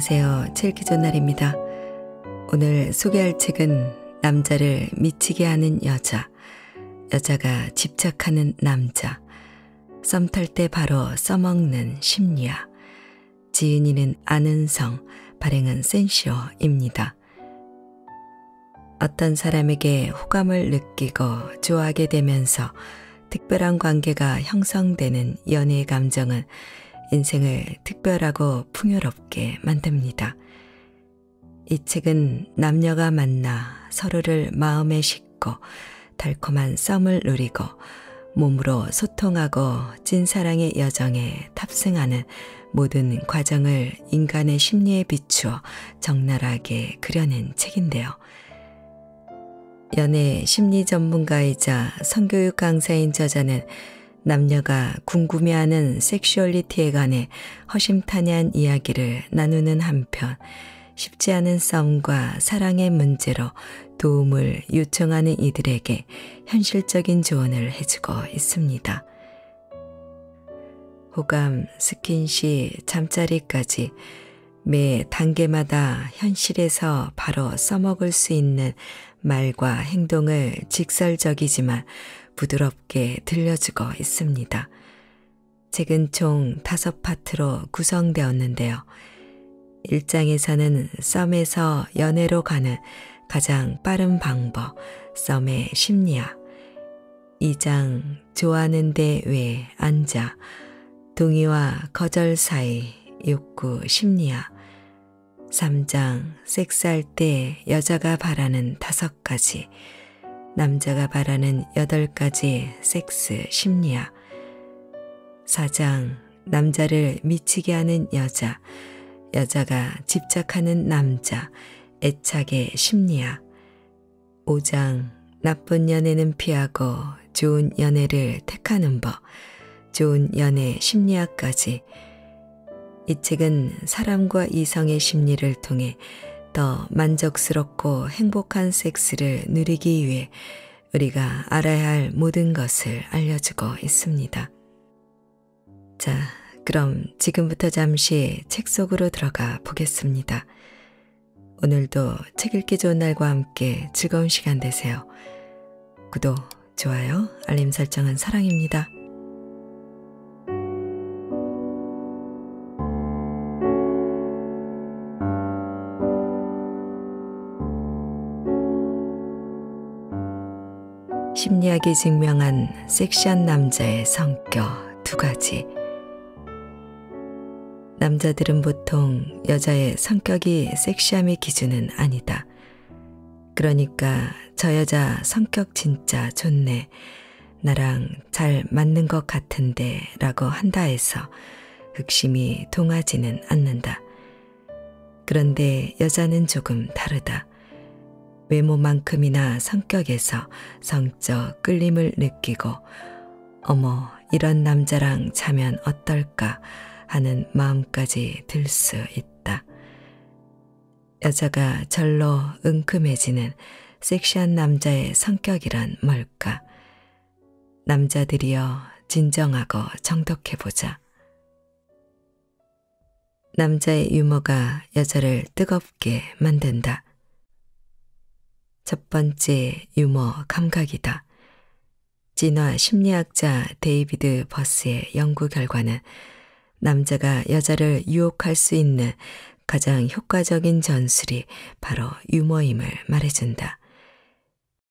안녕하세요. 칠키전 날입니다. 오늘 소개할 책은 남자를 미치게 하는 여자, 여자가 집착하는 남자, 썸 탈 때 바로 써먹는 심리학, 지은이는 아는 성, 발행은 센시어입니다. 어떤 사람에게 호감을 느끼고 좋아하게 되면서 특별한 관계가 형성되는 연애의 감정은 인생을 특별하고 풍요롭게 만듭니다. 이 책은 남녀가 만나 서로를 마음에 싣고 달콤한 썸을 누리고 몸으로 소통하고 찐사랑의 여정에 탑승하는 모든 과정을 인간의 심리에 비추어 적나라하게 그려낸 책인데요. 연애 심리 전문가이자 성교육 강사인 저자는 남녀가 궁금해하는 섹슈얼리티에 관해 허심탄회한 이야기를 나누는 한편 쉽지 않은 싸움과 사랑의 문제로 도움을 요청하는 이들에게 현실적인 조언을 해주고 있습니다. 호감, 스킨십, 잠자리까지 매 단계마다 현실에서 바로 써먹을 수 있는 말과 행동을 직설적이지만 부드럽게 들려주고 있습니다. 책은 총 5파트로 구성되었는데요. 1장에서는 썸에서 연애로 가는 가장 빠른 방법, 썸의 심리학. 2장, 좋아하는데 왜 앉아. 동의와 거절 사이, 욕구, 심리학. 3장, 섹스할 때 여자가 바라는 다섯 가지. 남자가 바라는 여덟 가지 섹스 심리학. 사장 남자를 미치게 하는 여자, 여자가 집착하는 남자, 애착의 심리학. 5장 나쁜 연애는 피하고 좋은 연애를 택하는 법, 좋은 연애 심리학까지. 이 책은 사람과 이성의 심리를 통해 더 만족스럽고 행복한 섹스를 누리기 위해 우리가 알아야 할 모든 것을 알려주고 있습니다. 자, 그럼 지금부터 잠시 책 속으로 들어가 보겠습니다. 오늘도 책 읽기 좋은 날과 함께 즐거운 시간 되세요. 구독, 좋아요, 알림 설정은 사랑입니다. 심리학이 증명한 섹시한 남자의 성격 두 가지. 남자들은 보통 여자의 성격이 섹시함의 기준은 아니다. 그러니까 저 여자 성격 진짜 좋네. 나랑 잘 맞는 것 같은데 라고 한다 해서 흑심이 동하지는 않는다. 그런데 여자는 조금 다르다. 외모만큼이나 성격에서 성적 끌림을 느끼고 어머 이런 남자랑 자면 어떨까 하는 마음까지 들 수 있다. 여자가 절로 은큼해지는 섹시한 남자의 성격이란 뭘까? 남자들이여 진정하고 정독해보자. 남자의 유머가 여자를 뜨겁게 만든다. 첫 번째 유머 감각이다. 진화 심리학자 데이비드 버스의 연구 결과는 남자가 여자를 유혹할 수 있는 가장 효과적인 전술이 바로 유머임을 말해준다.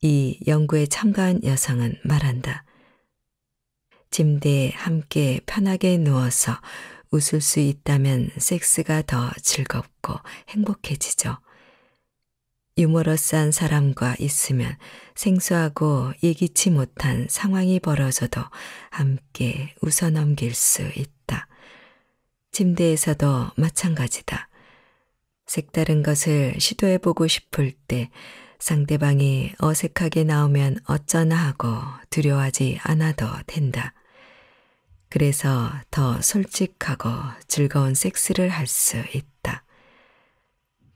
이 연구에 참가한 여성은 말한다. 침대에 함께 편하게 누워서 웃을 수 있다면 섹스가 더 즐겁고 행복해지죠. 유머러스한 사람과 있으면 생소하고 예기치 못한 상황이 벌어져도 함께 웃어 넘길 수 있다. 침대에서도 마찬가지다. 색다른 것을 시도해보고 싶을 때 상대방이 어색하게 나오면 어쩌나 하고 두려워하지 않아도 된다. 그래서 더 솔직하고 즐거운 섹스를 할 수 있다.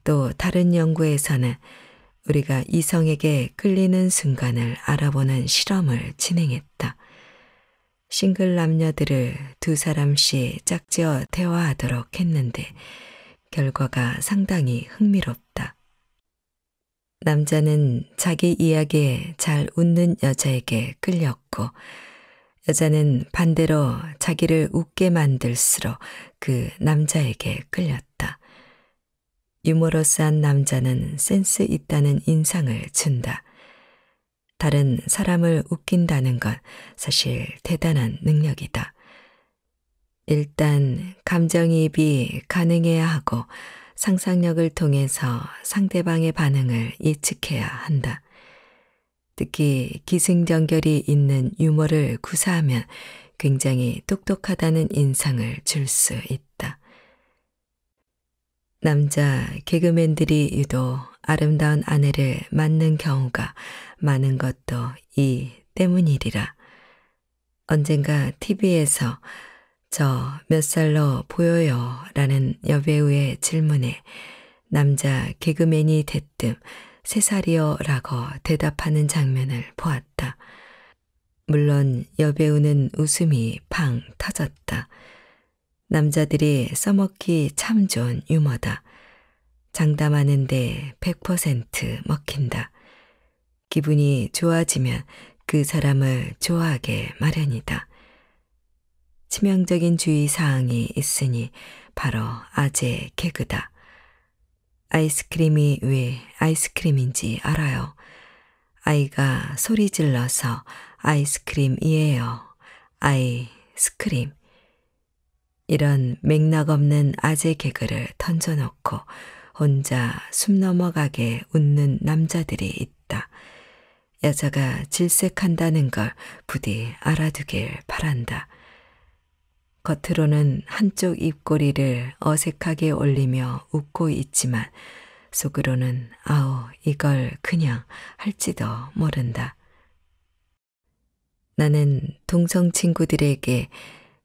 또 다른 연구에서는 우리가 이성에게 끌리는 순간을 알아보는 실험을 진행했다. 싱글 남녀들을 두 사람씩 짝지어 대화하도록 했는데 결과가 상당히 흥미롭다. 남자는 자기 이야기에 잘 웃는 여자에게 끌렸고 여자는 반대로 자기를 웃게 만들수록 그 남자에게 끌렸다. 유머러스한 남자는 센스 있다는 인상을 준다. 다른 사람을 웃긴다는 건 사실 대단한 능력이다. 일단 감정이입이 가능해야 하고 상상력을 통해서 상대방의 반응을 예측해야 한다. 특히 기승전결이 있는 유머를 구사하면 굉장히 똑똑하다는 인상을 줄 수 있다. 남자 개그맨들이 유독 아름다운 아내를 맞는 경우가 많은 것도 이 때문이리라. 언젠가 TV에서 저 몇 살로 보여요 라는 여배우의 질문에 남자 개그맨이 대뜸 세 살이요 라고 대답하는 장면을 보았다. 물론 여배우는 웃음이 팡 터졌다. 남자들이 써먹기 참 좋은 유머다. 장담하는데 100% 먹힌다. 기분이 좋아지면 그 사람을 좋아하게 마련이다. 치명적인 주의사항이 있으니 바로 아재 개그다. 아이스크림이 왜 아이스크림인지 알아요. 아이가 소리 질러서 아이스크림이에요. 아이스크림. 이런 맥락 없는 아재 개그를 던져놓고 혼자 숨 넘어가게 웃는 남자들이 있다. 여자가 질색한다는 걸 부디 알아두길 바란다. 겉으로는 한쪽 입꼬리를 어색하게 올리며 웃고 있지만 속으로는 아우 이걸 그냥 할지도 모른다. 나는 동성 친구들에게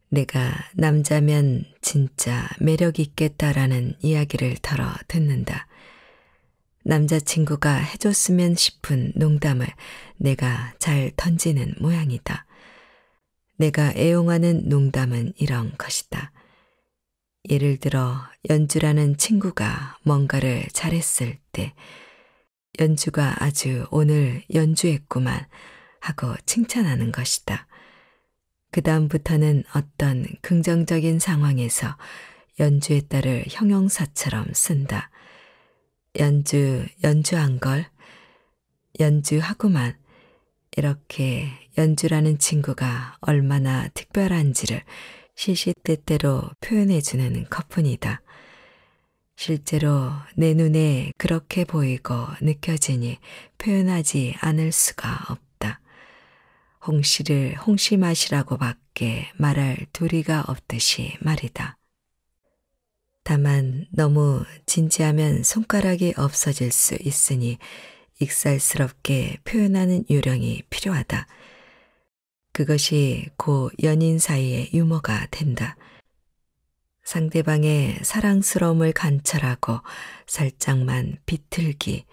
내가 남자면 진짜 매력 있겠다라는 이야기를 털어 듣는다. 남자친구가 해줬으면 싶은 농담을 내가 잘 던지는 모양이다. 내가 애용하는 농담은 이런 것이다. 예를 들어 연주라는 친구가 뭔가를 잘했을 때 연주가 아주 오늘 연주했구만 하고 칭찬하는 것이다. 그다음부터는 어떤 긍정적인 상황에서 연주에 따를 형용사처럼 쓴다. 연주, 연주한 걸, 연주하고만 이렇게 연주라는 친구가 얼마나 특별한지를 시시때때로 표현해주는 커플이다. 실제로 내 눈에 그렇게 보이고 느껴지니 표현하지 않을 수가 없다. 홍씨를 홍씨 맛이라고 밖에 말할 도리가 없듯이 말이다. 다만 너무 진지하면 손가락이 없어질 수 있으니 익살스럽게 표현하는 요령이 필요하다. 그것이 고 연인 사이의 유머가 된다. 상대방의 사랑스러움을 관찰하고 살짝만 비틀기,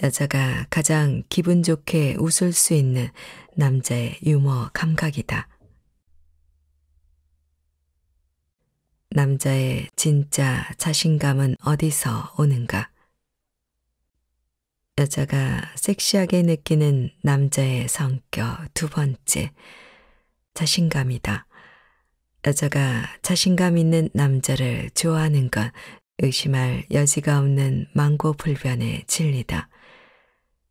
여자가 가장 기분 좋게 웃을 수 있는 남자의 유머 감각이다. 남자의 진짜 자신감은 어디서 오는가? 여자가 섹시하게 느끼는 남자의 성격 두 번째, 자신감이다. 여자가 자신감 있는 남자를 좋아하는 건 의심할 여지가 없는 망고불변의 진리다.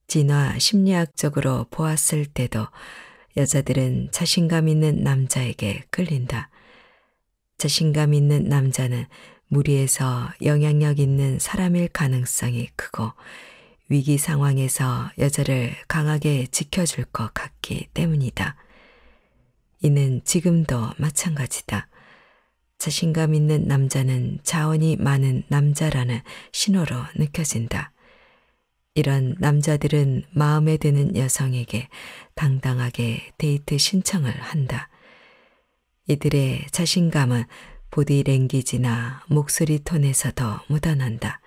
진화 심리학적으로 보았을 때도 여자들은 자신감 있는 남자에게 끌린다. 자신감 있는 남자는 무리에서 영향력 있는 사람일 가능성이 크고 위기 상황에서 여자를 강하게 지켜줄 것 같기 때문이다. 이는 지금도 마찬가지다. 자신감 있는 남자는 자원이 많은 남자라는 신호로 느껴진다. 이런 남자들은 마음에 드는 여성에게 당당하게 데이트 신청을 한다. 이들의 자신감은 보디 랭귀지나 목소리 톤에서 더 묻어난다.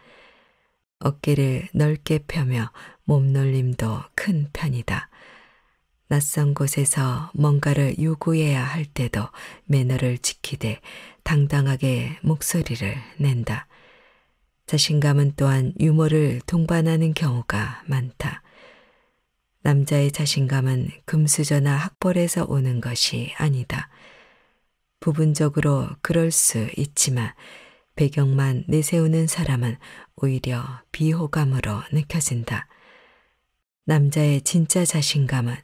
어깨를 넓게 펴며 몸놀림도 큰 편이다. 낯선 곳에서 뭔가를 요구해야 할 때도 매너를 지키되 당당하게 목소리를 낸다. 자신감은 또한 유머를 동반하는 경우가 많다. 남자의 자신감은 금수저나 학벌에서 오는 것이 아니다. 부분적으로 그럴 수 있지만 배경만 내세우는 사람은 오히려 비호감으로 느껴진다. 남자의 진짜 자신감은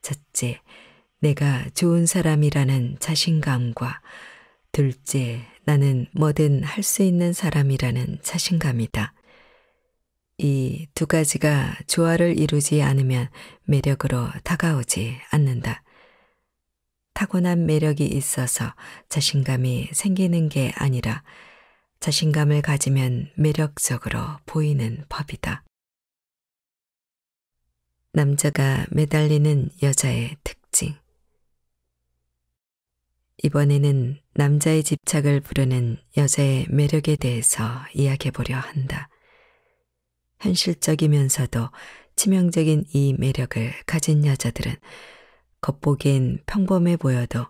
첫째, 내가 좋은 사람이라는 자신감과 둘째, 나는 뭐든 할 수 있는 사람이라는 자신감이다. 이 두 가지가 조화를 이루지 않으면 매력으로 다가오지 않는다. 타고난 매력이 있어서 자신감이 생기는 게 아니라 자신감을 가지면 매력적으로 보이는 법이다. 남자가 매달리는 여자의 특징. 이번에는 남자의 집착을 부르는 여자의 매력에 대해서 이야기해보려 한다. 현실적이면서도 치명적인 이 매력을 가진 여자들은 겉보기엔 평범해 보여도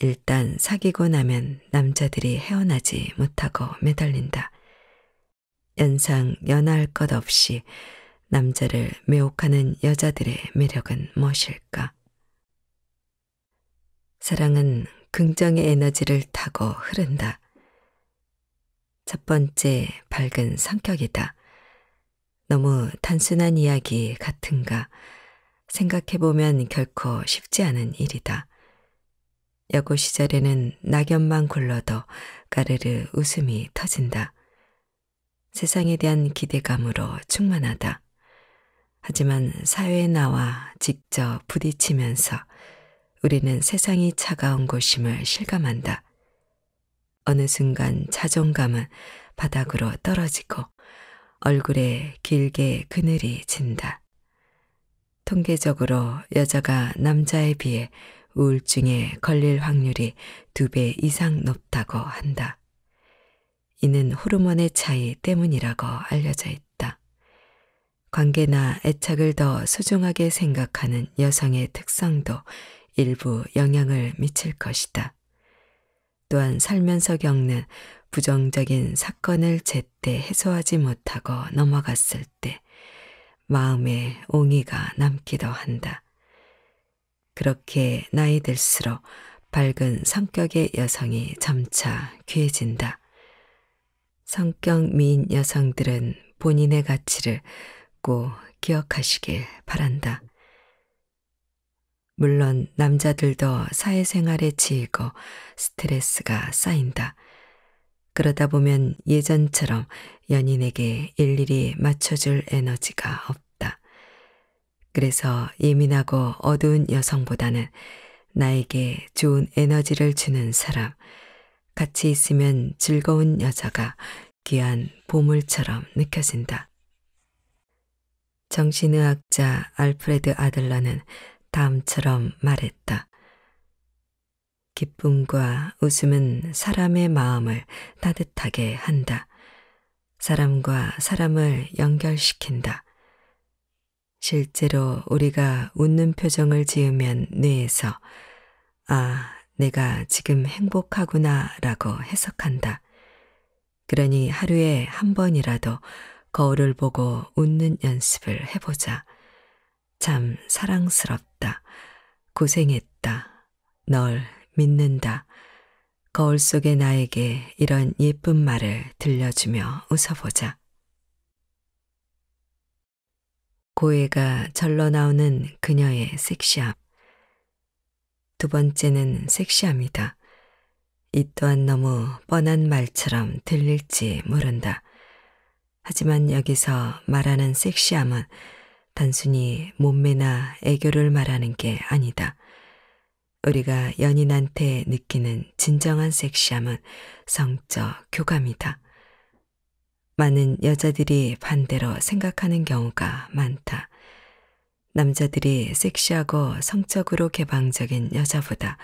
일단 사귀고 나면 남자들이 헤어나지 못하고 매달린다. 연상 연할 것 없이 남자를 매혹하는 여자들의 매력은 무엇일까? 사랑은 긍정의 에너지를 타고 흐른다. 첫 번째 밝은 성격이다. 너무 단순한 이야기 같은가 생각해보면 결코 쉽지 않은 일이다. 여고 시절에는 낙엽만 굴러도 까르르 웃음이 터진다. 세상에 대한 기대감으로 충만하다. 하지만 사회에 나와 직접 부딪히면서 우리는 세상이 차가운 곳임을 실감한다. 어느 순간 자존감은 바닥으로 떨어지고 얼굴에 길게 그늘이 진다. 통계적으로 여자가 남자에 비해 우울증에 걸릴 확률이 두 배 이상 높다고 한다. 이는 호르몬의 차이 때문이라고 알려져 있다. 관계나 애착을 더 소중하게 생각하는 여성의 특성도 일부 영향을 미칠 것이다. 또한 살면서 겪는 부정적인 사건을 제때 해소하지 못하고 넘어갔을 때 마음에 옹이가 남기도 한다. 그렇게 나이 들수록 밝은 성격의 여성이 점차 귀해진다. 성격 미인 여성들은 본인의 가치를 꼭 기억하시길 바란다. 물론 남자들도 사회생활에 지이고 스트레스가 쌓인다. 그러다 보면 예전처럼 연인에게 일일이 맞춰줄 에너지가 없다. 그래서 예민하고 어두운 여성보다는 나에게 좋은 에너지를 주는 사람, 같이 있으면 즐거운 여자가 귀한 보물처럼 느껴진다. 정신의학자 알프레드 아들러는 다음처럼 말했다. 기쁨과 웃음은 사람의 마음을 따뜻하게 한다. 사람과 사람을 연결시킨다. 실제로 우리가 웃는 표정을 지으면 뇌에서 아, 내가 지금 행복하구나 라고 해석한다. 그러니 하루에 한 번이라도 거울을 보고 웃는 연습을 해보자. 참 사랑스럽다. 고생했다. 널 믿는다. 거울 속의 나에게 이런 예쁜 말을 들려주며 웃어보자. 고해가 절로 나오는 그녀의 섹시함. 두 번째는 섹시함이다. 이 또한 너무 뻔한 말처럼 들릴지 모른다. 하지만 여기서 말하는 섹시함은 단순히 몸매나 애교를 말하는 게 아니다. 우리가 연인한테 느끼는 진정한 섹시함은 성적 교감이다. 많은 여자들이 반대로 생각하는 경우가 많다. 남자들이 섹시하고 성적으로 개방적인 여자보다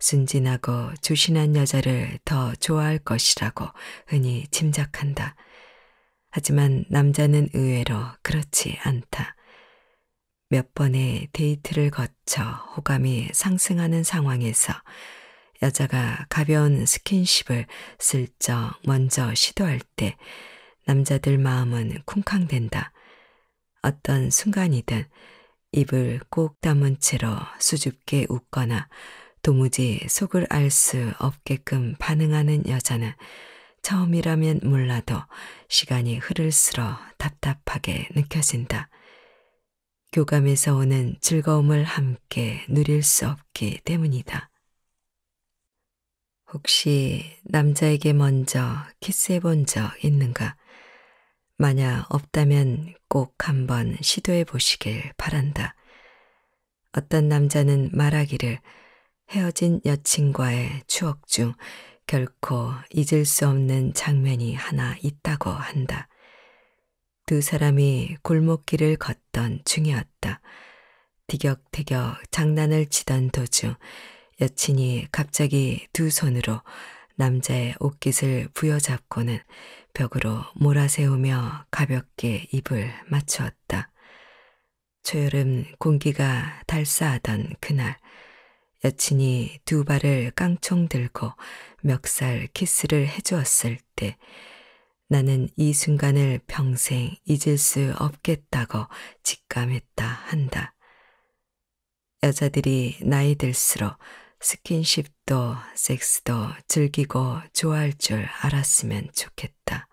순진하고 조신한 여자를 더 좋아할 것이라고 흔히 짐작한다. 하지만 남자는 의외로 그렇지 않다. 몇 번의 데이트를 거쳐 호감이 상승하는 상황에서 여자가 가벼운 스킨십을 슬쩍 먼저 시도할 때 남자들 마음은 쿵쾅된다 어떤 순간이든 입을 꼭 담은 채로 수줍게 웃거나 도무지 속을 알 수 없게끔 반응하는 여자는 처음이라면 몰라도 시간이 흐를수록 답답하게 느껴진다. 교감에서 오는 즐거움을 함께 누릴 수 없기 때문이다. 혹시 남자에게 먼저 키스해 본 적 있는가? 만약 없다면 꼭 한번 시도해 보시길 바란다. 어떤 남자는 말하기를 헤어진 여친과의 추억 중 결코 잊을 수 없는 장면이 하나 있다고 한다. 두 사람이 골목길을 걷던 중이었다. 티격태격 장난을 치던 도중 여친이 갑자기 두 손으로 남자의 옷깃을 부여잡고는 벽으로 몰아세우며 가볍게 입을 맞추었다. 초여름 공기가 달싸하던 그날 여친이 두 발을 깡총 들고 멱살 키스를 해주었을 때 나는 이 순간을 평생 잊을 수 없겠다고 직감했다 한다. 여자들이 나이 들수록 스킨십도 섹스도 즐기고 좋아할 줄 알았으면 좋겠다.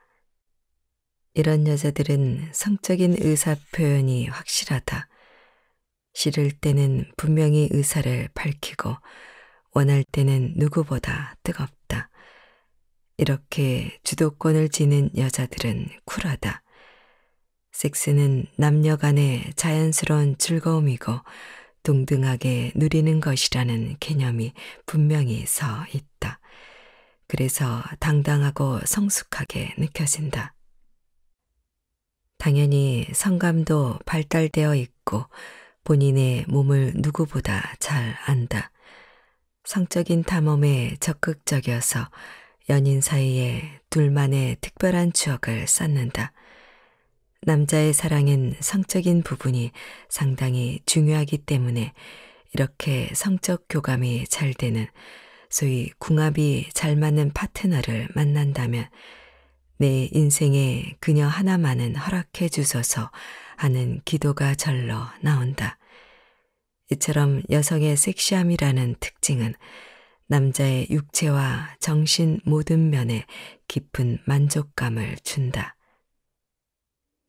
이런 여자들은 성적인 의사 표현이 확실하다. 싫을 때는 분명히 의사를 밝히고 원할 때는 누구보다 뜨겁다. 이렇게 주도권을 지닌 여자들은 쿨하다. 섹스는 남녀 간의 자연스러운 즐거움이고 동등하게 누리는 것이라는 개념이 분명히 서 있다. 그래서 당당하고 성숙하게 느껴진다. 당연히 성감도 발달되어 있고 본인의 몸을 누구보다 잘 안다. 성적인 탐험에 적극적이어서 연인 사이에 둘만의 특별한 추억을 쌓는다. 남자의 사랑엔 성적인 부분이 상당히 중요하기 때문에 이렇게 성적 교감이 잘 되는 소위 궁합이 잘 맞는 파트너를 만난다면 내 인생에 그녀 하나만은 허락해 주소서 하는 기도가 절로 나온다. 이처럼 여성의 섹시함이라는 특징은 남자의 육체와 정신 모든 면에 깊은 만족감을 준다.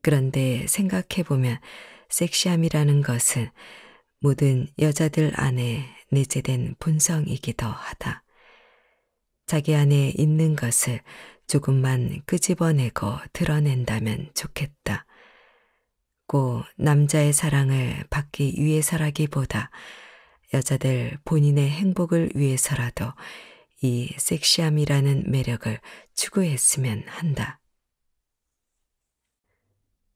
그런데 생각해보면 섹시함이라는 것은 모든 여자들 안에 내재된 본성이기도 하다. 자기 안에 있는 것을 조금만 끄집어내고 드러낸다면 좋겠다. 꼭 남자의 사랑을 받기 위해서라기보다 여자들 본인의 행복을 위해서라도 이 섹시함이라는 매력을 추구했으면 한다.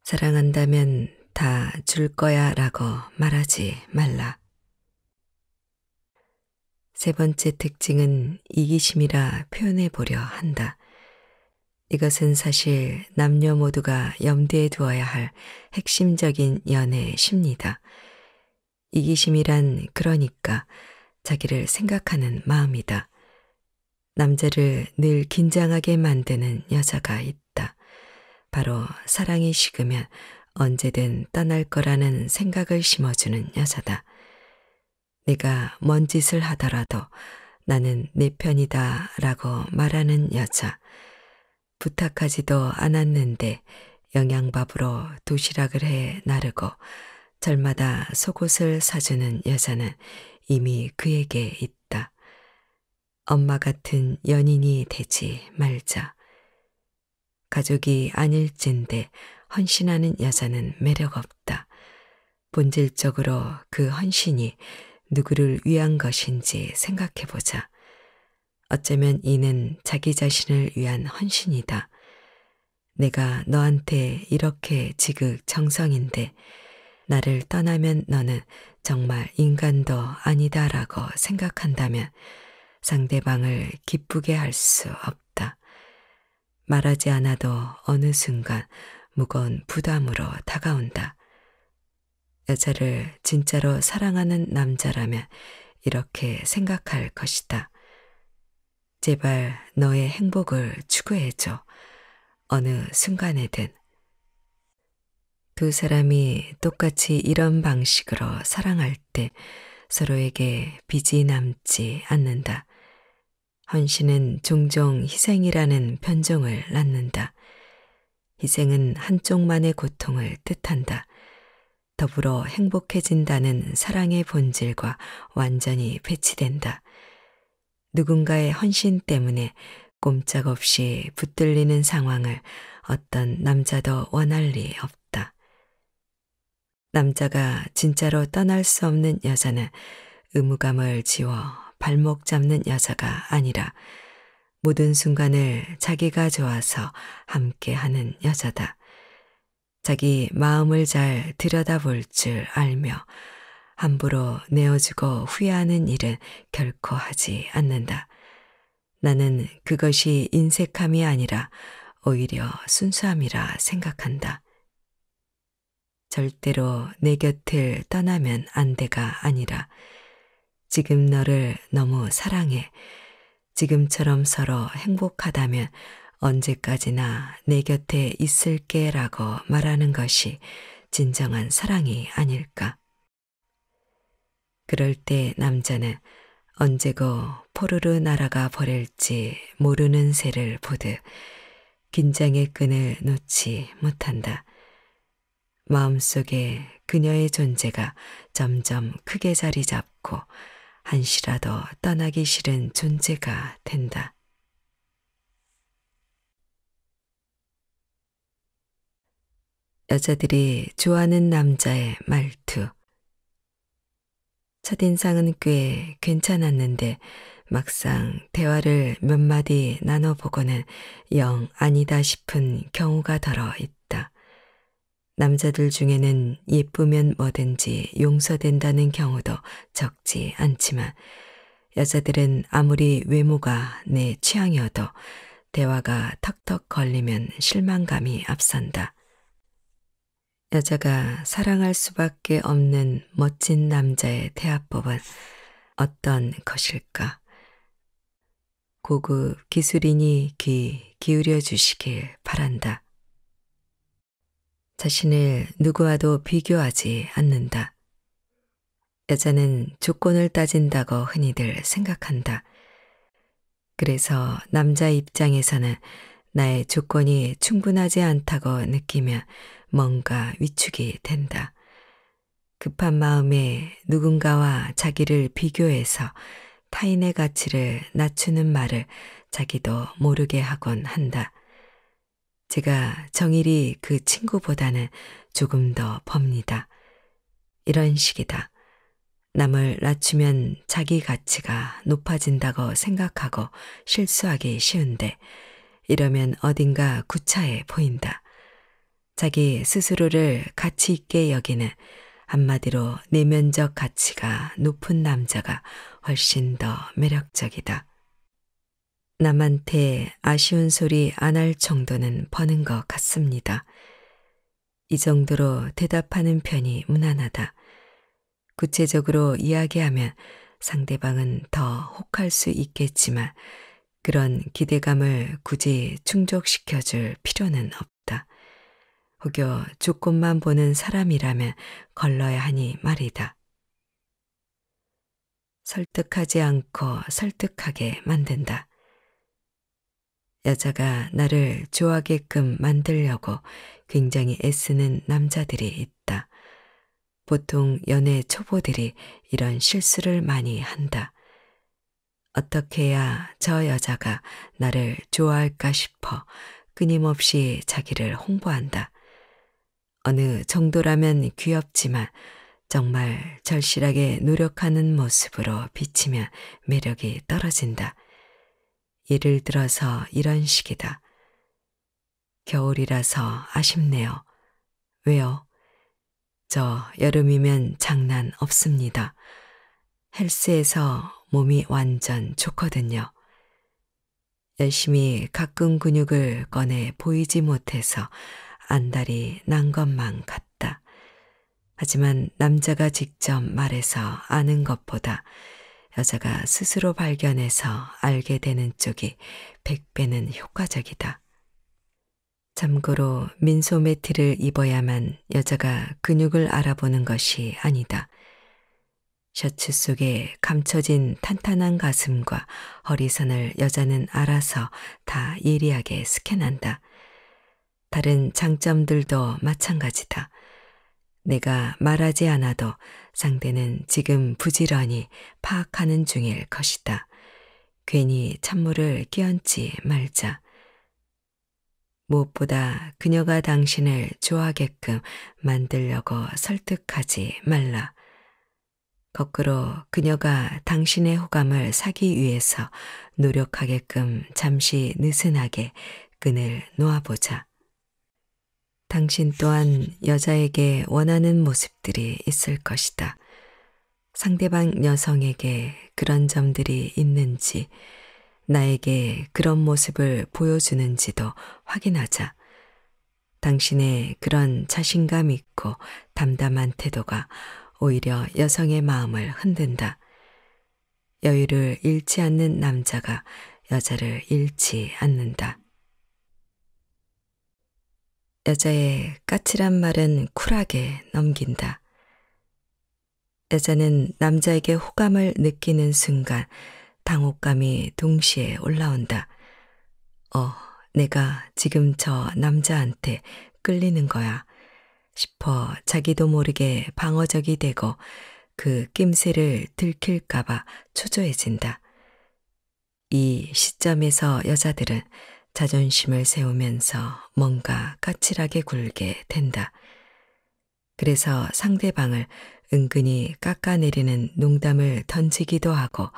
사랑한다면 다 줄 거야 라고 말하지 말라. 세 번째 특징은 이기심이라 표현해 보려 한다. 이것은 사실 남녀 모두가 염두에 두어야 할 핵심적인 연애의 심리다. 이기심이란 그러니까 자기를 생각하는 마음이다. 남자를 늘 긴장하게 만드는 여자가 있다. 바로 사랑이 식으면 언제든 떠날 거라는 생각을 심어주는 여자다. 내가 먼 짓을 하더라도 나는 내 편이다 라고 말하는 여자. 부탁하지도 않았는데 영양밥으로 도시락을 해 나르고 절마다 속옷을 사주는 여자는 이미 그에게 있다. 엄마 같은 연인이 되지 말자. 가족이 아닐진데 헌신하는 여자는 매력 없다. 본질적으로 그 헌신이 누구를 위한 것인지 생각해 보자. 어쩌면 이는 자기 자신을 위한 헌신이다. 내가 너한테 이렇게 지극 정성인데 나를 떠나면 너는 정말 인간도 아니다라고 생각한다면 상대방을 기쁘게 할 수 없다. 말하지 않아도 어느 순간 무거운 부담으로 다가온다. 여자를 진짜로 사랑하는 남자라면 이렇게 생각할 것이다. 제발 너의 행복을 추구해줘. 어느 순간에든 두 사람이 똑같이 이런 방식으로 사랑할 때 서로에게 빚이 남지 않는다. 헌신은 종종 희생이라는 편정을 낳는다. 희생은 한쪽만의 고통을 뜻한다. 더불어 행복해진다는 사랑의 본질과 완전히 배치된다. 누군가의 헌신 때문에 꼼짝없이 붙들리는 상황을 어떤 남자도 원할 리 없다. 남자가 진짜로 떠날 수 없는 여자는 의무감을 지워 발목 잡는 여자가 아니라 모든 순간을 자기가 좋아서 함께 하는 여자다. 자기 마음을 잘 들여다볼 줄 알며 함부로 내어주고 후회하는 일은 결코 하지 않는다. 나는 그것이 인색함이 아니라 오히려 순수함이라 생각한다. 절대로 내 곁을 떠나면 안 돼가 아니라 지금 너를 너무 사랑해. 지금처럼 서로 행복하다면 언제까지나 내 곁에 있을게 라고 말하는 것이 진정한 사랑이 아닐까. 그럴 때 남자는 언제고 포르르 날아가 버릴지 모르는 새를 보듯 긴장의 끈을 놓지 못한다. 마음속에 그녀의 존재가 점점 크게 자리 잡고 한시라도 떠나기 싫은 존재가 된다. 여자들이 좋아하는 남자의 말투. 첫인상은 꽤 괜찮았는데 막상 대화를 몇 마디 나눠보고는 영 아니다 싶은 경우가 더러 있다. 남자들 중에는 예쁘면 뭐든지 용서된다는 경우도 적지 않지만 여자들은 아무리 외모가 내 취향이어도 대화가 턱턱 걸리면 실망감이 앞선다. 여자가 사랑할 수밖에 없는 멋진 남자의 태아법은 어떤 것일까? 고급 기술인이 귀 기울여 주시길 바란다. 자신을 누구와도 비교하지 않는다. 여자는 조건을 따진다고 흔히들 생각한다. 그래서 남자 입장에서는 나의 조건이 충분하지 않다고 느끼며 뭔가 위축이 된다. 급한 마음에 누군가와 자기를 비교해서 타인의 가치를 낮추는 말을 자기도 모르게 하곤 한다. 제가 정일이 그 친구보다는 조금 더 법니다. 이런 식이다. 남을 낮추면 자기 가치가 높아진다고 생각하고 실수하기 쉬운데 이러면 어딘가 구차해 보인다. 자기 스스로를 가치 있게 여기는 한마디로 내면적 가치가 높은 남자가 훨씬 더 매력적이다. 남한테 아쉬운 소리 안 할 정도는 버는 것 같습니다. 이 정도로 대답하는 편이 무난하다. 구체적으로 이야기하면 상대방은 더 혹할 수 있겠지만 그런 기대감을 굳이 충족시켜줄 필요는 없다. 혹여 조건만 보는 사람이라면 걸러야 하니 말이다. 설득하지 않고 설득하게 만든다. 여자가 나를 좋아하게끔 만들려고 굉장히 애쓰는 남자들이 있다. 보통 연애 초보들이 이런 실수를 많이 한다. 어떻게 해야 저 여자가 나를 좋아할까 싶어 끊임없이 자기를 홍보한다. 어느 정도라면 귀엽지만 정말 절실하게 노력하는 모습으로 비치면 매력이 떨어진다. 예를 들어서 이런 식이다. 겨울이라서 아쉽네요. 왜요? 저 여름이면 장난 없습니다. 헬스에서 몸이 완전 좋거든요. 열심히 가끔 근육을 꺼내 보이지 못해서 안달이 난 것만 같다. 하지만 남자가 직접 말해서 아는 것보다 여자가 스스로 발견해서 알게 되는 쪽이 100배는 효과적이다. 참고로 민소 매트를 입어야만 여자가 근육을 알아보는 것이 아니다. 셔츠 속에 감춰진 탄탄한 가슴과 허리선을 여자는 알아서 다 예리하게 스캔한다. 다른 장점들도 마찬가지다. 내가 말하지 않아도 상대는 지금 부지런히 파악하는 중일 것이다. 괜히 찬물을 끼얹지 말자. 무엇보다 그녀가 당신을 좋아하게끔 만들려고 설득하지 말라. 거꾸로 그녀가 당신의 호감을 사기 위해서 노력하게끔 잠시 느슨하게 끈을 놓아보자. 당신 또한 여자에게 원하는 모습들이 있을 것이다. 상대방 여성에게 그런 점들이 있는지, 나에게 그런 모습을 보여주는지도 확인하자. 당신의 그런 자신감 있고 담담한 태도가 오히려 여성의 마음을 흔든다. 여유를 잃지 않는 남자가 여자를 잃지 않는다. 여자의 까칠한 말은 쿨하게 넘긴다. 여자는 남자에게 호감을 느끼는 순간 당혹감이 동시에 올라온다. 어, 내가 지금 저 남자한테 끌리는 거야. 싶어 자기도 모르게 방어적이 되고 그 낌새를 들킬까봐 초조해진다. 이 시점에서 여자들은 자존심을 세우면서 뭔가 까칠하게 굴게 된다. 그래서 상대방을 은근히 깎아내리는 농담을 던지기도 하고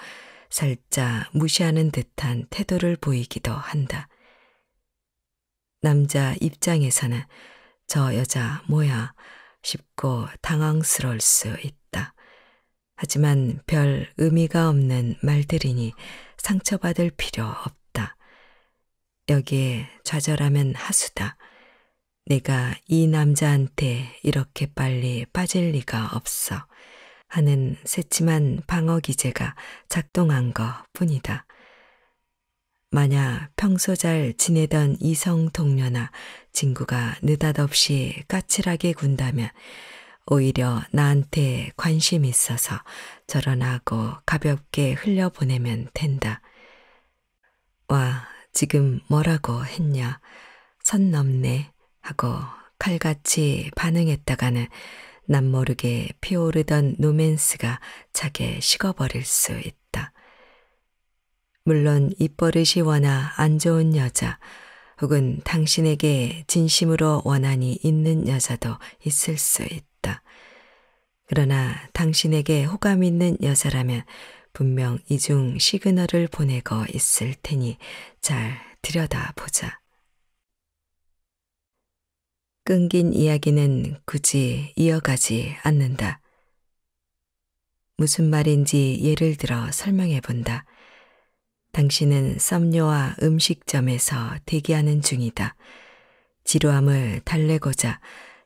살짝 무시하는 듯한 태도를 보이기도 한다. 남자 입장에서는 저 여자 뭐야 싶고 당황스러울 수 있다. 하지만 별 의미가 없는 말들이니 상처받을 필요 없다. 여기에 좌절하면 하수다. 내가 이 남자한테 이렇게 빨리 빠질 리가 없어. 하는 새침한 방어 기제가 작동한 것 뿐이다. 만약 평소 잘 지내던 이성 동료나 친구가 느닷없이 까칠하게 군다면 오히려 나한테 관심 있어서 저런하고 가볍게 흘려보내면 된다. 와, 지금 뭐라고 했냐. 선 넘네 하고 칼같이 반응했다가는 남 모르게 피오르던 노맨스가 차게 식어버릴 수 있다. 물론 입버릇이 워낙 안 좋은 여자 혹은 당신에게 진심으로 원한이 있는 여자도 있을 수 있다. 그러나 당신에게 호감 있는 여자라면 분명 이중 시그널을 보내고 있을 테니 잘 들여다보자. 끊긴 이야기는 굳이 이어가지 않는다. 무슨 말인지 예를 들어 설명해 본다. 당신은 썸녀와 음식점에서 대기하는 중이다. 지루함을 달래고자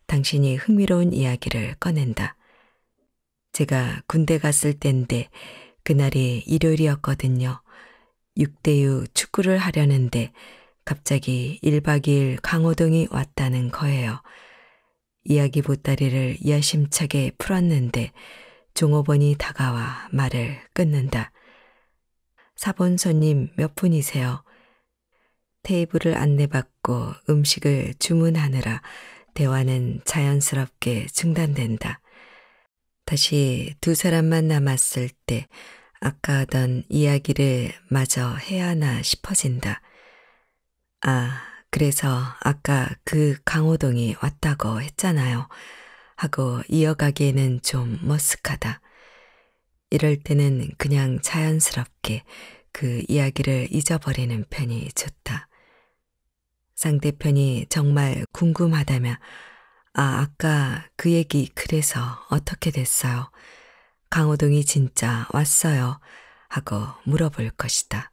당신이 흥미로운 이야기를 꺼낸다. 제가 군대 갔을 땐데 그날이 일요일이었거든요. 6대유 축구를 하려는데 갑자기 1박 2일 강호동이 왔다는 거예요. 이야기 보따리를 야심차게 풀었는데 종업원이 다가와 말을 끊는다. 사본 손님 몇 분이세요? 테이블을 안내받고 음식을 주문하느라 대화는 자연스럽게 중단된다. 다시 두 사람만 남았을 때 아까 하던 이야기를 마저 해야 하나 싶어진다. 아, 그래서 아까 그 강호동이 왔다고 했잖아요. 하고 이어가기에는 좀 머쓱하다. 이럴 때는 그냥 자연스럽게 그 이야기를 잊어버리는 편이 좋다. 상대편이 정말 궁금하다며 아, 아까 그 얘기 그래서 어떻게 됐어요? 강호동이 진짜 왔어요. 하고 물어볼 것이다.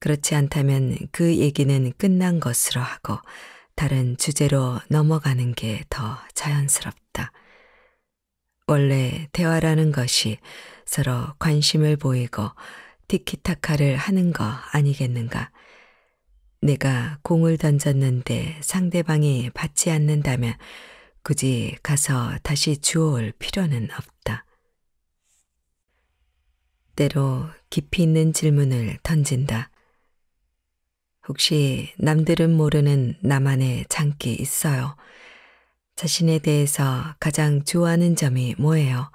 그렇지 않다면 그 얘기는 끝난 것으로 하고 다른 주제로 넘어가는 게 더 자연스럽다. 원래 대화라는 것이 서로 관심을 보이고 티키타카를 하는 거 아니겠는가. 내가 공을 던졌는데 상대방이 받지 않는다면 굳이 가서 다시 주워올 필요는 없다. 때로 깊이 있는 질문을 던진다. 혹시 남들은 모르는 나만의 장기 있어요. 자신에 대해서 가장 좋아하는 점이 뭐예요?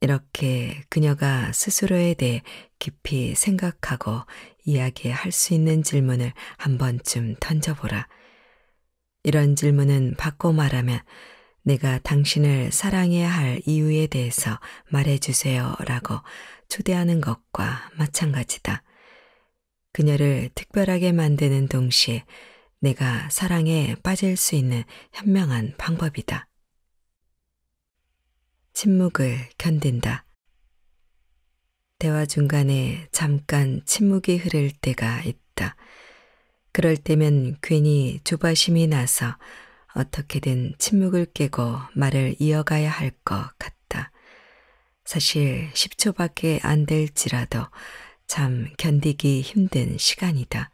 이렇게 그녀가 스스로에 대해 깊이 생각하고 이야기할 수 있는 질문을 한 번쯤 던져보라. 이런 질문은 받고 말하면 내가 당신을 사랑해야 할 이유에 대해서 말해주세요 라고 초대하는 것과 마찬가지다. 그녀를 특별하게 만드는 동시에 내가 사랑에 빠질 수 있는 현명한 방법이다. 침묵을 견딘다. 대화 중간에 잠깐 침묵이 흐를 때가 있다. 그럴 때면 괜히 조바심이 나서 어떻게든 침묵을 깨고 말을 이어가야 할 것 같다. 사실 10초밖에 안 될지라도 참 견디기 힘든 시간이다.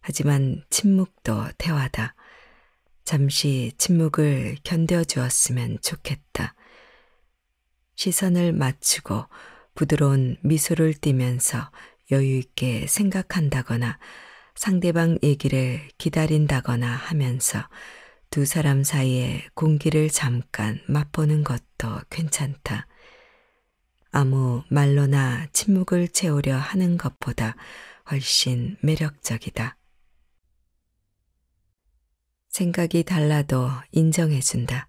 하지만 침묵도 대화다. 잠시 침묵을 견뎌 주었으면 좋겠다. 시선을 맞추고 부드러운 미소를 띠면서 여유있게 생각한다거나 상대방 얘기를 기다린다거나 하면서 두 사람 사이에 공기를 잠깐 맛보는 것도 괜찮다. 아무 말로나 침묵을 채우려 하는 것보다 훨씬 매력적이다. 생각이 달라도 인정해준다.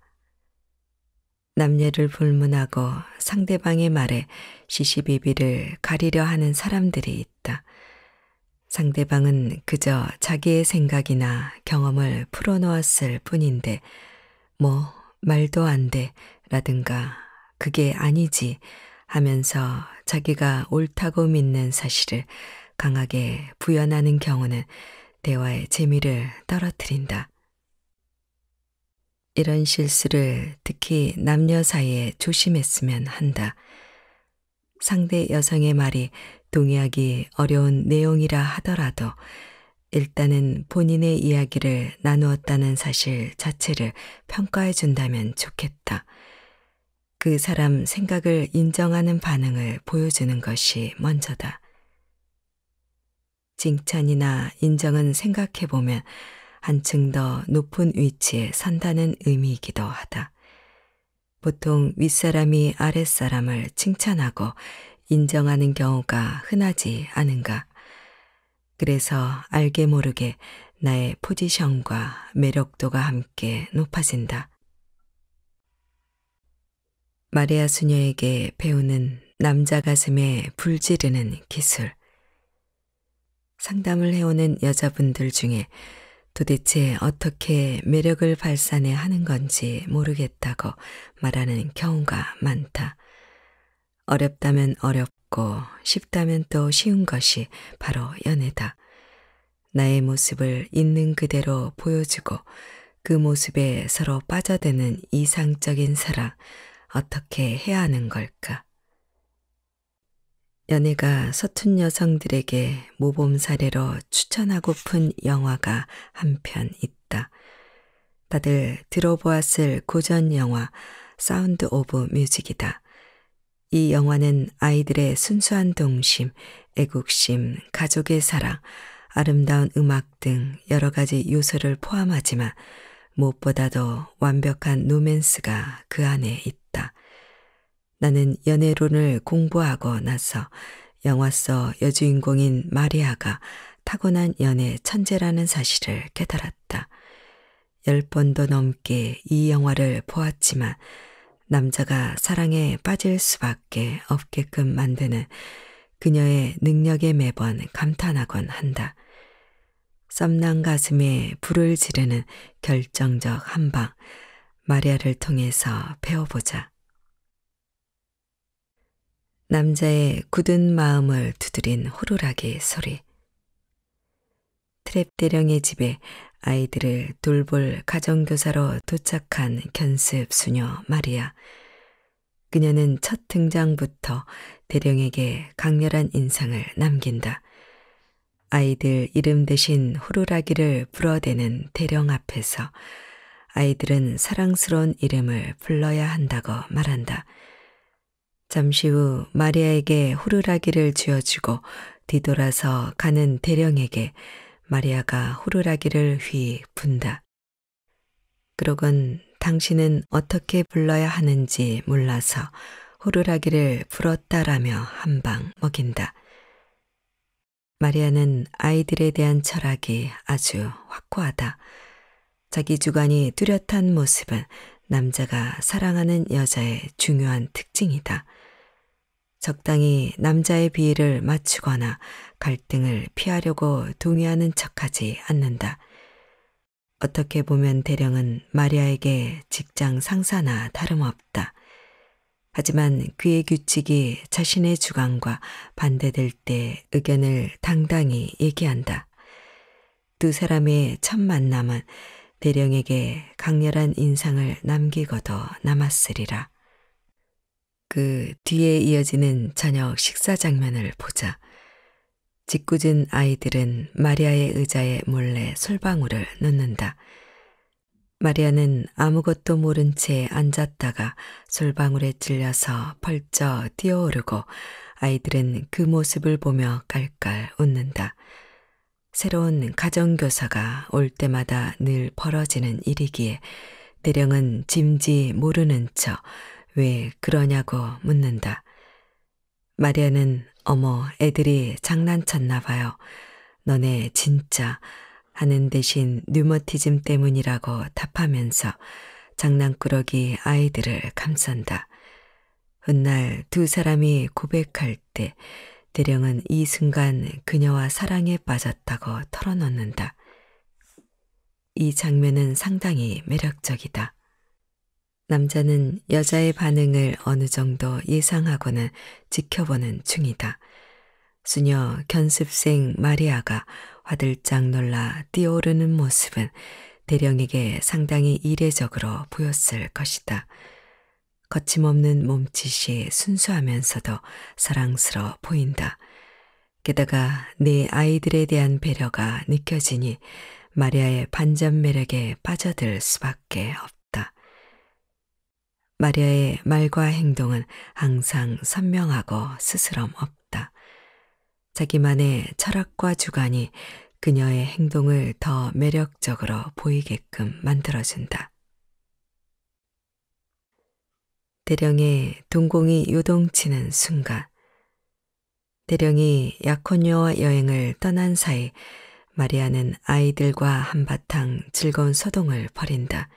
남녀를 불문하고 상대방의 말에 시시비비를 가리려 하는 사람들이 있다. 상대방은 그저 자기의 생각이나 경험을 풀어놓았을 뿐인데, 뭐, 말도 안 돼, 라든가, 그게 아니지 하면서 자기가 옳다고 믿는 사실을 강하게 부연하는 경우는 대화의 재미를 떨어뜨린다. 이런 실수를 특히 남녀 사이에 조심했으면 한다. 상대 여성의 말이 동의하기 어려운 내용이라 하더라도 일단은 본인의 이야기를 나누었다는 사실 자체를 평가해 준다면 좋겠다. 그 사람 생각을 인정하는 반응을 보여주는 것이 먼저다. 칭찬이나 인정은 생각해 보면 한층 더 높은 위치에 선다는 의미이기도 하다. 보통 윗사람이 아랫사람을 칭찬하고 인정하는 경우가 흔하지 않은가. 그래서 알게 모르게 나의 포지션과 매력도가 함께 높아진다. 마리아 수녀에게 배우는 남자 가슴에 불지르는 기술. 상담을 해오는 여자분들 중에 도대체 어떻게 매력을 발산해 하는 건지 모르겠다고 말하는 경우가 많다. 어렵다면 어렵고 쉽다면 또 쉬운 것이 바로 연애다. 나의 모습을 있는 그대로 보여주고 그 모습에 서로 빠져드는 이상적인 사랑 어떻게 해야 하는 걸까? 연애가 서툰 여성들에게 모범 사례로 추천하고픈 영화가 한 편 있다. 다들 들어보았을 고전 영화 사운드 오브 뮤직이다. 이 영화는 아이들의 순수한 동심, 애국심, 가족의 사랑, 아름다운 음악 등 여러 가지 요소를 포함하지만 무엇보다도 완벽한 로맨스가 그 안에 있다. 나는 연애론을 공부하고 나서 영화 속 여주인공인 마리아가 타고난 연애 천재라는 사실을 깨달았다. 열 번도 넘게 이 영화를 보았지만 남자가 사랑에 빠질 수밖에 없게끔 만드는 그녀의 능력에 매번 감탄하곤 한다. 썸남 가슴에 불을 지르는 결정적 한방, 마리아를 통해서 배워보자. 남자의 굳은 마음을 두드린 호루라기 소리. 트랩 대령의 집에 아이들을 돌볼 가정교사로 도착한 견습 수녀 마리아. 그녀는 첫 등장부터 대령에게 강렬한 인상을 남긴다. 아이들 이름 대신 호루라기를 불어대는 대령 앞에서 아이들은 사랑스러운 이름을 불러야 한다고 말한다. 잠시 후 마리아에게 호루라기를 쥐어주고 뒤돌아서 가는 대령에게 마리아가 호루라기를 휘 분다. 그러곤 당신은 어떻게 불러야 하는지 몰라서 호루라기를 불었다라며 한방 먹인다. 마리아는 아이들에 대한 철학이 아주 확고하다. 자기 주관이 뚜렷한 모습은 남자가 사랑하는 여자의 중요한 특징이다. 적당히 남자의 비위를 맞추거나 갈등을 피하려고 동의하는 척하지 않는다. 어떻게 보면 대령은 마리아에게 직장 상사나 다름없다. 하지만 그의 규칙이 자신의 주관과 반대될 때 의견을 당당히 얘기한다. 두 사람의 첫 만남은 대령에게 강렬한 인상을 남기고도 남았으리라. 그 뒤에 이어지는 저녁 식사 장면을 보자 짓궂은 아이들은 마리아의 의자에 몰래 솔방울을 넣는다. 마리아는 아무것도 모른 채 앉았다가 솔방울에 찔려서 펄쩍 뛰어오르고 아이들은 그 모습을 보며 깔깔 웃는다. 새로운 가정교사가 올 때마다 늘 벌어지는 일이기에 대령은 짐지 모르는 척왜 그러냐고 묻는다. 마리아는 어머 애들이 장난쳤나 봐요. 너네 진짜 하는 대신 류머티즘 때문이라고 답하면서 장난꾸러기 아이들을 감싼다. 훗날 두 사람이 고백할 때 대령은 이 순간 그녀와 사랑에 빠졌다고 털어놓는다. 이 장면은 상당히 매력적이다. 남자는 여자의 반응을 어느 정도 예상하고는 지켜보는 중이다. 수녀 견습생 마리아가 화들짝 놀라 뛰어오르는 모습은 대령에게 상당히 이례적으로 보였을 것이다. 거침없는 몸짓이 순수하면서도 사랑스러워 보인다. 게다가 네 아이들에 대한 배려가 느껴지니 마리아의 반전 매력에 빠져들 수밖에 없다. 마리아의 말과 행동은 항상 선명하고 스스럼 없다. 자기만의 철학과 주관이 그녀의 행동을 더 매력적으로 보이게끔 만들어준다. 대령의 동공이 요동치는 순간, 대령이 약혼녀와 여행을 떠난 사이 마리아는 아이들과 한바탕 즐거운 소동을 벌인다.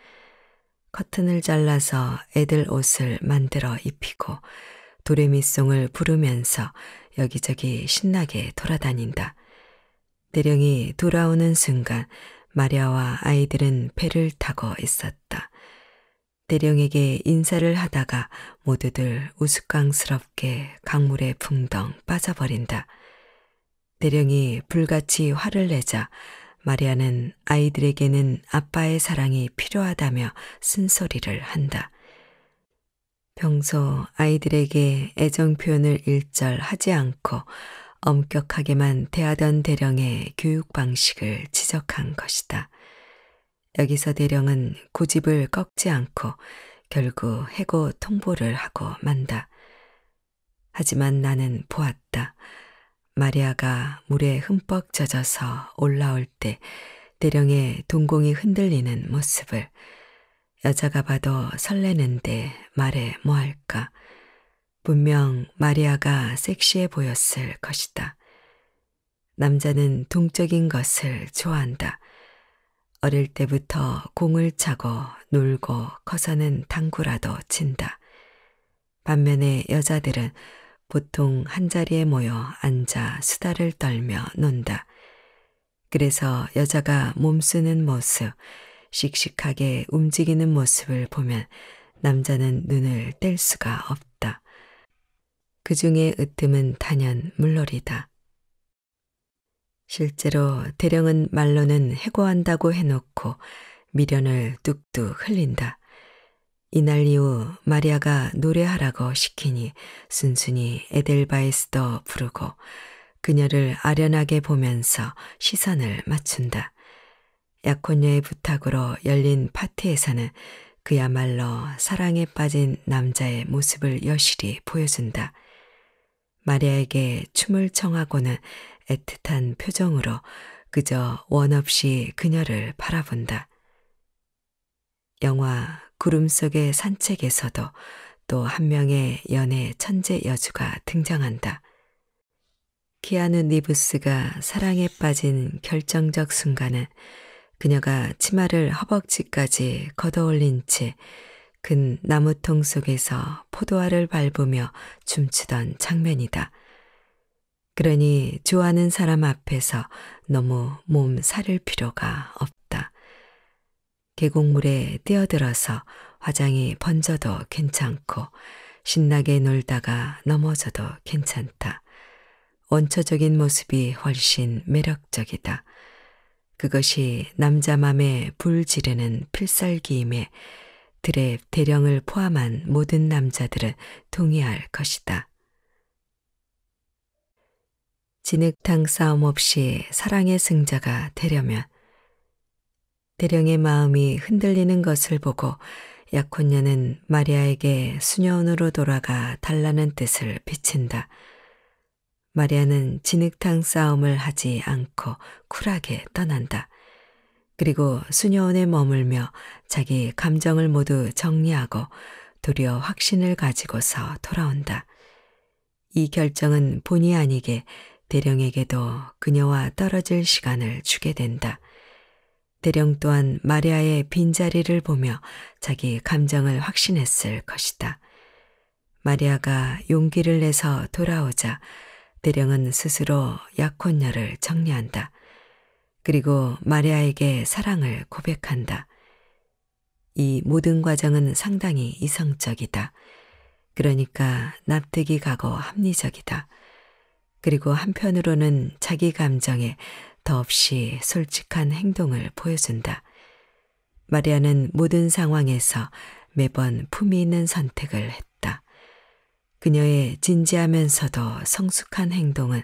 커튼을 잘라서 애들 옷을 만들어 입히고 도레미송을 부르면서 여기저기 신나게 돌아다닌다. 대령이 돌아오는 순간 마리아와 아이들은 배를 타고 있었다. 대령에게 인사를 하다가 모두들 우스꽝스럽게 강물에 붕덩 빠져버린다. 대령이 불같이 화를 내자 마리아는 아이들에게는 아빠의 사랑이 필요하다며 쓴소리를 한다. 평소 아이들에게 애정 표현을 일절 하지 않고 엄격하게만 대하던 대령의 교육 방식을 지적한 것이다. 여기서 대령은 고집을 꺾지 않고 결국 해고 통보를 하고 만다. 하지만 나는 보았다. 마리아가 물에 흠뻑 젖어서 올라올 때 대령의 동공이 흔들리는 모습을 여자가 봐도 설레는데 말해 뭐할까. 분명 마리아가 섹시해 보였을 것이다. 남자는 동적인 것을 좋아한다. 어릴 때부터 공을 차고 놀고 커서는 당구라도 친다. 반면에 여자들은 보통 한자리에 모여 앉아 수다를 떨며 논다. 그래서 여자가 몸쓰는 모습, 씩씩하게 움직이는 모습을 보면 남자는 눈을 뗄 수가 없다. 그 중에 으뜸은 단연 물놀이다. 실제로 대령은 말로는 해고한다고 해놓고 미련을 뚝뚝 흘린다. 이날 이후 마리아가 노래하라고 시키니 순순히 에델바이스도 부르고 그녀를 아련하게 보면서 시선을 맞춘다. 약혼녀의 부탁으로 열린 파티에서는 그야말로 사랑에 빠진 남자의 모습을 여실히 보여준다. 마리아에게 춤을 청하고는 애틋한 표정으로 그저 원 없이 그녀를 바라본다. 영화 구름 속의 산책에서도 또 한 명의 연애 천재 여주가 등장한다. 키아누 니브스가 사랑에 빠진 결정적 순간은 그녀가 치마를 허벅지까지 걷어올린 채큰 나무통 속에서 포도알을 밟으며 춤추던 장면이다. 그러니 좋아하는 사람 앞에서 너무 몸 사릴 필요가 없다. 계곡물에 뛰어들어서 화장이 번져도 괜찮고 신나게 놀다가 넘어져도 괜찮다. 원초적인 모습이 훨씬 매력적이다. 그것이 남자 맘에 불 지르는 필살기임에 드랩 대령을 포함한 모든 남자들은 동의할 것이다. 진흙탕 싸움 없이 사랑의 승자가 되려면 대령의 마음이 흔들리는 것을 보고 약혼녀는 마리아에게 수녀원으로 돌아가 달라는 뜻을 비친다. 마리아는 진흙탕 싸움을 하지 않고 쿨하게 떠난다. 그리고 수녀원에 머물며 자기 감정을 모두 정리하고 도리어 확신을 가지고서 돌아온다. 이 결정은 본의 아니게 대령에게도 그녀와 떨어질 시간을 주게 된다. 대령 또한 마리아의 빈자리를 보며 자기 감정을 확신했을 것이다. 마리아가 용기를 내서 돌아오자 대령은 스스로 약혼녀를 정리한다. 그리고 마리아에게 사랑을 고백한다. 이 모든 과정은 상당히 이성적이다. 그러니까 납득이 가고 합리적이다. 그리고 한편으로는 자기 감정에 더없이 솔직한 행동을 보여준다. 마리아는 모든 상황에서 매번 품이 있는 선택을 했다. 그녀의 진지하면서도 성숙한 행동은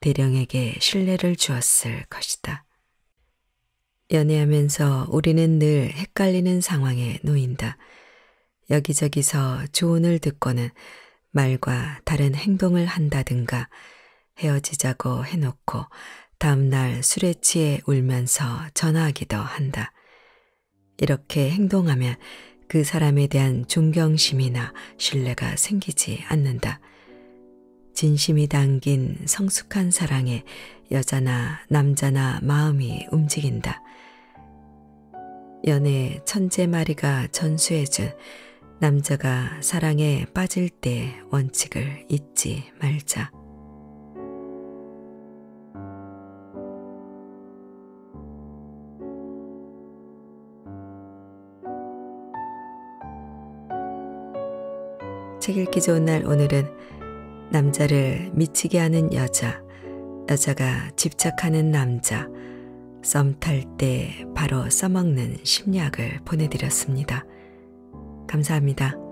대령에게 신뢰를 주었을 것이다. 연애하면서 우리는 늘 헷갈리는 상황에 놓인다. 여기저기서 조언을 듣고는 말과 다른 행동을 한다든가 헤어지자고 해놓고 다음날 술에 취해 울면서 전화하기도 한다. 이렇게 행동하면 그 사람에 대한 존경심이나 신뢰가 생기지 않는다. 진심이 담긴 성숙한 사랑에 여자나 남자나 마음이 움직인다. 연애 천재마리가 전수해준 남자가 사랑에 빠질 때 원칙을 잊지 말자. 책 읽기 좋은 날 오늘은 남자를 미치게 하는 여자, 여자가 집착하는 남자, 썸 탈 때 바로 써먹는 심리학을 보내드렸습니다. 감사합니다.